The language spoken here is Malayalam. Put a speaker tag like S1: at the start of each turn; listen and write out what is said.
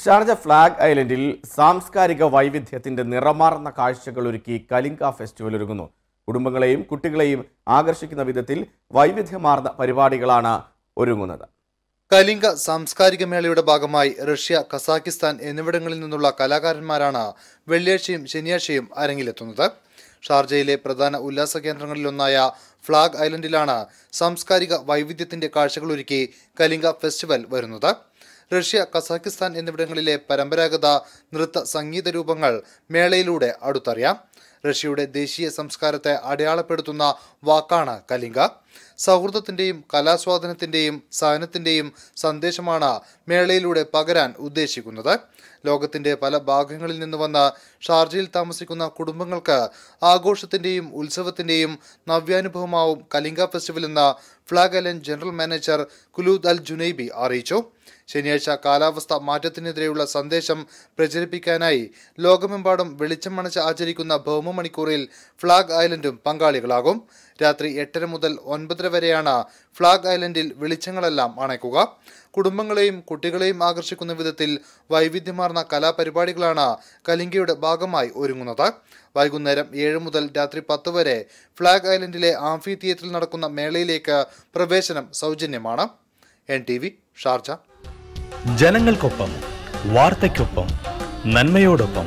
S1: ഷാർജ ഫ്ലാഗ് ഐലൻഡിൽ സാംസ്കാരിക വൈവിധ്യത്തിന്റെ നിറമാർന്ന കാഴ്ചകൾ ഒരുക്കി കലിംഗ ഫെസ്റ്റിവൽ ഒരുങ്ങുന്നു കുടുംബങ്ങളെയും കുട്ടികളെയും ആകർഷിക്കുന്ന വിധത്തിൽ വൈവിധ്യമാർന്ന
S2: പരിപാടികളാണ് ഒരുങ്ങുന്നത് കലിംഗ സാംസ്കാരിക മേളയുടെ ഭാഗമായി റഷ്യ കസാക്കിസ്ഥാൻ എന്നിവിടങ്ങളിൽ നിന്നുള്ള കലാകാരന്മാരാണ് വെള്ളിയാഴ്ചയും ശനിയാഴ്ചയും അരങ്ങിലെത്തുന്നത് ഷാർജയിലെ പ്രധാന ഉല്ലാസ കേന്ദ്രങ്ങളിലൊന്നായ ഫ്ലാഗ് ഐലൻഡിലാണ് സാംസ്കാരിക വൈവിധ്യത്തിന്റെ കാഴ്ചകളൊരുക്കി കലിംഗ ഫെസ്റ്റിവൽ വരുന്നത് റഷ്യ കസാഖിസ്ഥാൻ എന്നിവിടങ്ങളിലെ പരമ്പരാഗത നൃത്ത സംഗീത രൂപങ്ങൾ മേളയിലൂടെ അടുത്തറിയാം റഷ്യയുടെ ദേശീയ സംസ്കാരത്തെ അടയാളപ്പെടുത്തുന്ന വാക്കാണ് കലിംഗ സൗഹൃദത്തിന്റെയും കലാസ്വാദനത്തിന്റെയും സഹനത്തിന്റെയും സന്ദേശമാണ് മേളയിലൂടെ പകരാൻ ഉദ്ദേശിക്കുന്നത് ലോകത്തിന്റെ പല ഭാഗങ്ങളിൽ നിന്ന് വന്ന ഷാർജയിൽ താമസിക്കുന്ന കുടുംബങ്ങൾക്ക് ആഘോഷത്തിന്റെയും ഉത്സവത്തിന്റെയും നവ്യാനുഭവമാവും കലിംഗ ഫെസ്റ്റിവൽ എന്ന flag island general manager Khulood Al Junaibi അറിയിച്ചു ശനിയാഴ്ച കാലാവസ്ഥ മാറ്റത്തിനെതിരെയുള്ള സന്ദേശം പ്രചരിപ്പിക്കാനായി ലോകമെമ്പാടും വെളിച്ചം അണച്ച് ആചരിക്കുന്ന ഭൗമ മണിക്കൂറിൽ ഫ്ളാഗ് ഐലൻഡും പങ്കാളികളാകും രാത്രി എട്ടര മുതൽ ഒൻപതര വരെയാണ് ഫ്ളാഗ് ഐലൻഡിൽ വെളിച്ചങ്ങളെല്ലാം അണയ്ക്കുക കുടുംബങ്ങളെയും കുട്ടികളെയും ആകർഷിക്കുന്ന വിധത്തിൽ വൈവിധ്യമാർന്ന കലാപരിപാടികളാണ് കലിംഗയുടെ ഭാഗമായി ഒരുങ്ങുന്നത് വൈകുന്നേരം ഏഴ് മുതൽ രാത്രി പത്ത് വരെ ഫ്ളാഗ് ഐലൻഡിലെ ആംഫി തിയേറ്ററിൽ നടക്കുന്ന മേളയിലേക്ക് പ്രവേശനം സൗജന്യമാണ് എൻ ടി വി ഷാർജ
S3: ജനങ്ങൾക്കൊപ്പം വാർത്തയ്ക്കൊപ്പം നന്മയോടൊപ്പം